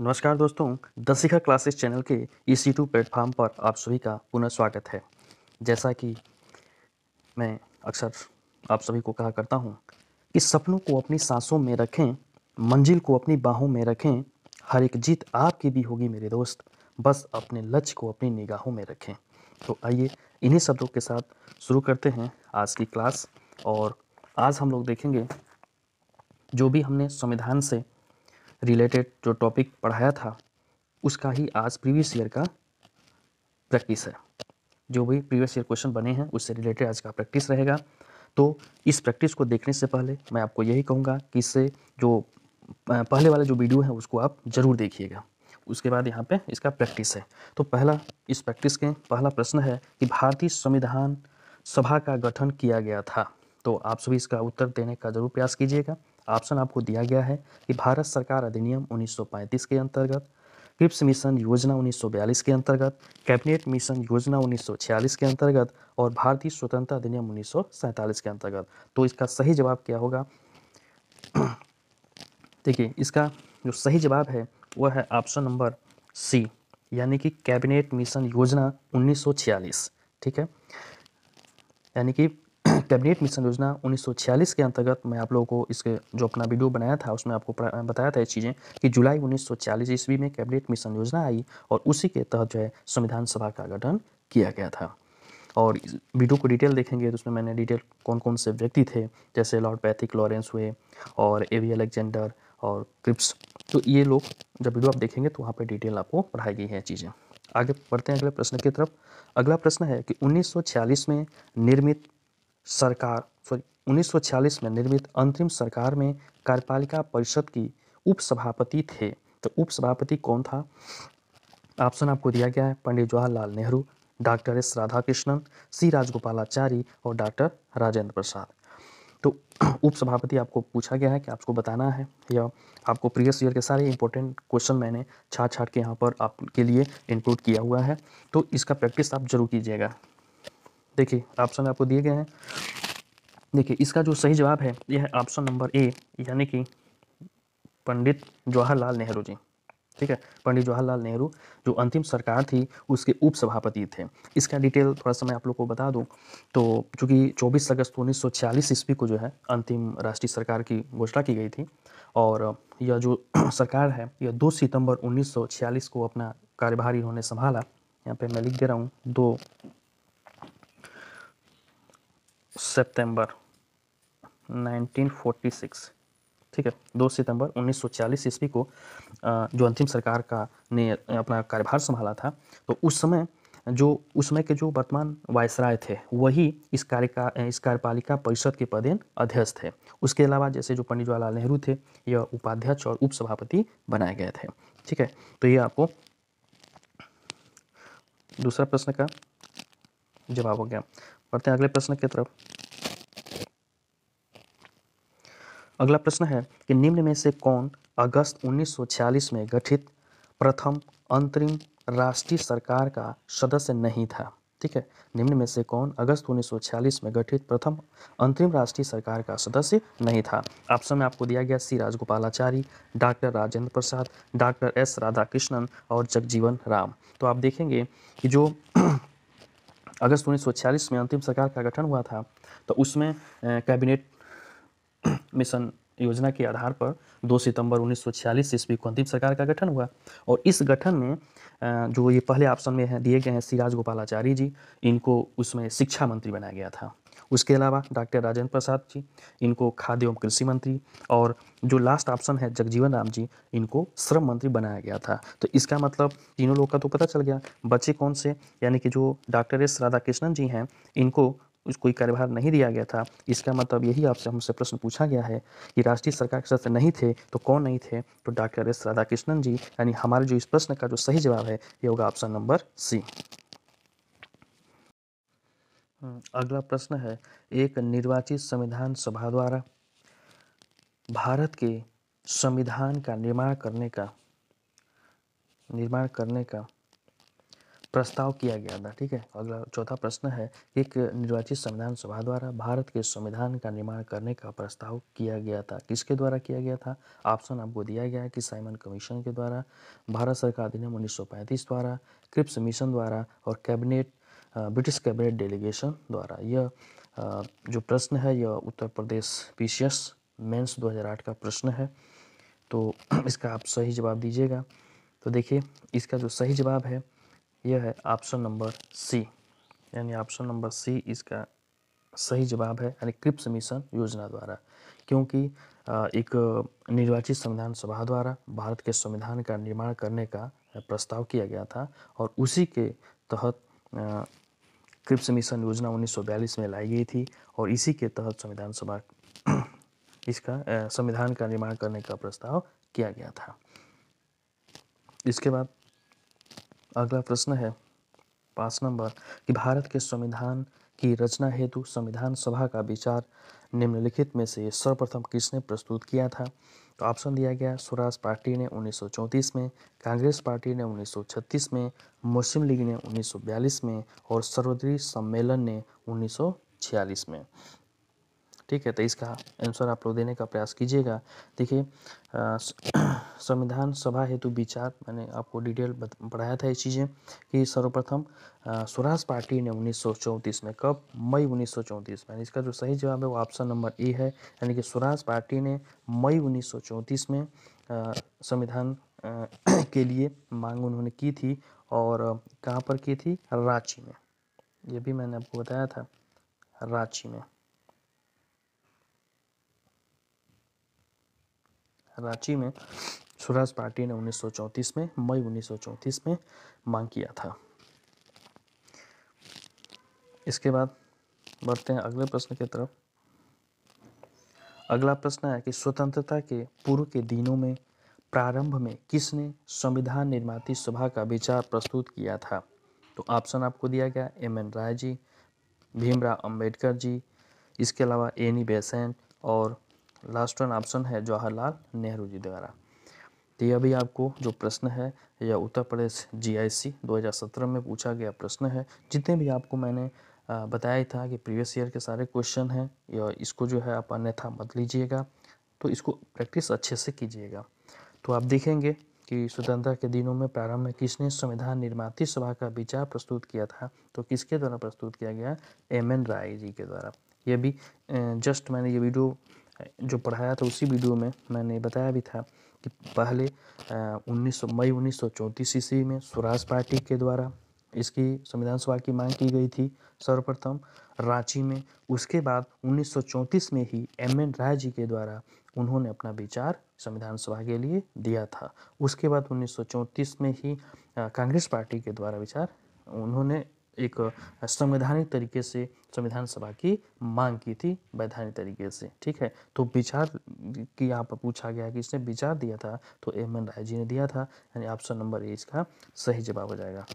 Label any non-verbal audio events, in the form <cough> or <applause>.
नमस्कार दोस्तों दशिखा classes channel के इस यूट्यूब प्लेटफॉर्म पर आप सभी का पुनः स्वागत है जैसा कि मैं अक्सर आप सभी को कहा करता हूँ कि सपनों को अपनी सांसों में रखें मंजिल को अपनी बाहों में रखें हर एक जीत आपकी भी होगी मेरे दोस्त बस अपने लक्ष्य को अपनी निगाहों में रखें तो आइए इन्हीं शब्दों के साथ शुरू करते हैं आज की क्लास और आज हम लोग देखेंगे जो भी हमने संविधान से रिलेटेड जो टॉपिक पढ़ाया था उसका ही आज प्रीवियस ईयर का प्रैक्टिस है जो भी प्रीवियस ईयर क्वेश्चन बने हैं उससे रिलेटेड आज का प्रैक्टिस रहेगा तो इस प्रैक्टिस को देखने से पहले मैं आपको यही कहूँगा कि इससे जो पहले वाला जो वीडियो है उसको आप ज़रूर देखिएगा उसके बाद यहाँ पे इसका प्रैक्टिस है तो पहला इस प्रैक्टिस के पहला प्रश्न है कि भारतीय संविधान सभा का गठन किया गया था तो आप सभी इसका उत्तर देने का ज़रूर प्रयास कीजिएगा ऑप्शन आपको दिया गया है कि भारत सरकार अधिनियम 1935 के अंतर्गत क्रिप्स मिशन योजना 1942 के अंतर्गत कैबिनेट मिशन योजना 1946 के अंतर्गत और भारतीय स्वतंत्रता अधिनियम 1947 के अंतर्गत तो इसका सही जवाब क्या होगा <clears throat> देखिए इसका जो सही जवाब है वह है ऑप्शन नंबर सी यानी कि कैबिनेट मिशन योजना 1946 ठीक है यानी कि कैबिनेट मिशन योजना 1946 के अंतर्गत मैं आप लोगों को इसके जो अपना वीडियो बनाया था उसमें आपको बताया था ये चीज़ें कि जुलाई 1946 ईस्वी में कैबिनेट मिशन योजना आई और उसी के तहत जो है संविधान सभा का गठन किया गया था और वीडियो को डिटेल देखेंगे तो उसमें मैंने डिटेल कौन कौन से व्यक्ति थे जैसे लॉर्ड पैथिक लॉरेंस हुए और ए वी अलेक्जेंडर और क्रिप्स तो ये लोग जब वीडियो आप देखेंगे तो वहाँ पर डिटेल आपको पढ़ाई गई है चीज़ें आगे बढ़ते हैं अगले प्रश्न की तरफ अगला प्रश्न है कि 1946 में निर्मित सरकार सॉरी उन्नीस में निर्मित अंतरिम सरकार में कार्यपालिका परिषद की उपसभापति थे तो उपसभापति कौन था ऑप्शन आपको दिया गया है Pandit Jawaharlal Nehru doctor S Radhakrishnan C Rajagopalachari और डॉक्टर राजेंद्र प्रसाद तो <clears throat> उपसभापति आपको पूछा गया है कि आपको बताना है या आपको प्रीवियस ईयर के सारे इंपॉर्टेंट क्वेश्चन मैंने छाट छाट के यहाँ पर आपके लिए इंक्लूड किया हुआ है तो इसका प्रैक्टिस आप जरूर कीजिएगा देखिए ऑप्शन आपको दिए गए हैं देखिए इसका जो सही जवाब है यह है ऑप्शन नंबर ए यानी कि पंडित जवाहरलाल नेहरू जी ठीक है पंडित जवाहरलाल नेहरू जो अंतिम सरकार थी उसके उप सभापति थे इसका डिटेल थोड़ा सा मैं आप लोग को बता दूं तो चूँकि 24 अगस्त 1946 ईस्वी को जो है अंतिम राष्ट्रीय सरकार की घोषणा की गई थी और यह जो <clears throat> सरकार है यह 2 सितंबर 1946 को अपना कार्यभार इन्होंने संभाला यहाँ पे मैं लिख दे रहा हूँ दो सितंबर 1946 ठीक है दो सितंबर 1940 सौ ईस्वी को जो अंतिम सरकार का ने अपना कार्यभार संभाला था तो उस समय जो उस समय के जो वर्तमान वायसराय थे वही इस कार्य का इस कार्यपालिका परिषद के पदेन अध्यक्ष थे उसके अलावा जैसे जो पंडित जवाहरलाल नेहरू थे यह उपाध्यक्ष और उपसभापति बनाए गए थे ठीक है तो ये आपको दूसरा प्रश्न का जवाब हो गया पढ़ते हैं अगले प्रश्न की तरफ अगला प्रश्न है कि निम्न में से कौन अगस्त 1946 में गठित प्रथम अंतरिम राष्ट्रीय सरकार का सदस्य नहीं था ठीक है निम्न में से कौन अगस्त 1946 में गठित प्रथम अंतरिम राष्ट्रीय सरकार का सदस्य नहीं था ऑप्शन में आपको दिया गया C Rajagopalachari doctor Rajendra Prasad doctor S Radhakrishnan और जगजीवन राम तो आप देखेंगे कि जो <clears throat> अगस्त 1946 में अंतिम सरकार का गठन हुआ था तो उसमें कैबिनेट मिशन योजना के आधार पर 2 सितंबर 1946 ईस्वी को अंतिम सरकार का गठन हुआ और इस गठन में जो ये पहले ऑप्शन में है दिए गए हैं सिराज गोपालाचारी जी इनको उसमें शिक्षा मंत्री बनाया गया था उसके अलावा डॉक्टर राजेंद्र प्रसाद जी इनको खाद्य एवं कृषि मंत्री और जो लास्ट ऑप्शन है जगजीवन राम जी इनको श्रम मंत्री बनाया गया था तो इसका मतलब तीनों लोग का तो पता चल गया बच्चे कौन से यानी कि जो डॉक्टर एस राधाकृष्णन जी हैं इनको कोई कार्यभार नहीं दिया गया था इसका मतलब यही आपसे हमसे प्रश्न पूछा गया है कि राष्ट्रीय सरकार के सदस्य नहीं थे तो कौन नहीं थे तो डॉक्टर एस राधाकृष्णन जी यानी हमारे जो इस प्रश्न का जो सही जवाब है ये होगा ऑप्शन नंबर सी हम्म, अगला प्रश्न है एक निर्वाचित संविधान सभा द्वारा भारत के संविधान का निर्माण करने का निर्माण करने का प्रस्ताव किया गया था ठीक है अगला चौथा प्रश्न है एक निर्वाचित संविधान सभा द्वारा भारत के संविधान का निर्माण करने का प्रस्ताव किया गया था किसके द्वारा किया गया था ऑप्शन आपको दिया गया है कि साइमन कमीशन के द्वारा भारत सरकार अधिनियम उन्नीस द्वारा क्रिप्स मिशन द्वारा और कैबिनेट ब्रिटिश कैबिनेट डेलीगेशन द्वारा यह जो प्रश्न है यह उत्तर प्रदेश पी मेंस 2008 का प्रश्न है तो <clears throat> इसका आप सही जवाब दीजिएगा तो देखिए इसका जो सही जवाब है यह है ऑप्शन नंबर सी यानी ऑप्शन नंबर सी इसका सही जवाब है यानी क्रिप्स मिशन योजना द्वारा क्योंकि एक निर्वाचित संविधान सभा द्वारा भारत के संविधान का निर्माण करने का प्रस्ताव किया गया था और उसी के तहत क्रिप्स मिशन योजना 1942 में लाई गई थी और इसी के तहत संविधान सभा <clears throat> इसका संविधान का निर्माण करने का प्रस्ताव किया गया था इसके बाद अगला प्रश्न है पांच नंबर कि भारत के संविधान की रचना हेतु संविधान सभा का विचार निम्नलिखित में से सर्वप्रथम किसने प्रस्तुत किया था तो ऑप्शन दिया गया स्वराज पार्टी ने 1934 में कांग्रेस पार्टी ने 1936 में मुस्लिम लीग ने 1942 में और सर्वदलीय सम्मेलन ने 1946 में ठीक है तो इसका आंसर आप लोग देने का प्रयास कीजिएगा देखिए <coughs> संविधान सभा हेतु विचार मैंने आपको डिटेल पढ़ाया था ये चीज़ें कि सर्वप्रथम स्वराज पार्टी ने उन्नीस में कब मई उन्नीस में इसका जो सही जवाब है वो ऑप्शन नंबर ए है यानी कि स्वराज पार्टी ने मई उन्नीस में संविधान <coughs> के लिए मांग उन्होंने की थी और कहाँ पर की थी रांची में ये भी मैंने आपको बताया था रांची में रांची में स्वराज पार्टी ने 1934 में मई 1934 में मांग किया था इसके बाद बढ़ते हैं अगले प्रश्न की तरफ अगला प्रश्न है कि स्वतंत्रता के पूर्व के दिनों में प्रारंभ में किसने संविधान निर्माती सभा का विचार प्रस्तुत किया था तो ऑप्शन आपको दिया गया एम एन राय जी भीमराव अम्बेडकर जी इसके अलावा एनी बेसेंट और लास्ट वन ऑप्शन है जवाहरलाल नेहरू जी द्वारा तो यह भी आपको जो प्रश्न है यह उत्तर प्रदेश जीआईसी 2017 में पूछा गया प्रश्न है जितने भी आपको मैंने बताया था कि प्रीवियस ईयर के सारे क्वेश्चन हैं या इसको जो है आप अन्यथा मत लीजिएगा तो इसको प्रैक्टिस अच्छे से कीजिएगा तो आप देखेंगे कि स्वतंत्रता के दिनों में प्रारंभ में किसने संविधान निर्माती सभा का विचार प्रस्तुत किया था तो किसके द्वारा प्रस्तुत किया गया एम एन राय जी के द्वारा ये भी जस्ट मैंने ये वीडियो जो पढ़ाया था उसी वीडियो में मैंने बताया भी था कि पहले उन्नीस मई उन्नीस सौ चौंतीस ईस्वी में स्वराज पार्टी के द्वारा इसकी संविधान सभा की मांग की गई थी सर्वप्रथम रांची में उसके बाद 1934 में ही एम एन राय जी के द्वारा उन्होंने अपना विचार संविधान सभा के लिए दिया था उसके बाद 1934 में ही कांग्रेस पार्टी के द्वारा विचार उन्होंने एक संवैधानिक तरीके से संविधान सभा की मांग की थी वैधानिक तरीके से ठीक है तो विचार की यहाँ पर पूछा गया कि इसने विचार दिया था तो एम एन राय जी ने दिया था यानी ऑप्शन नंबर ए इसका सही जवाब हो जाएगा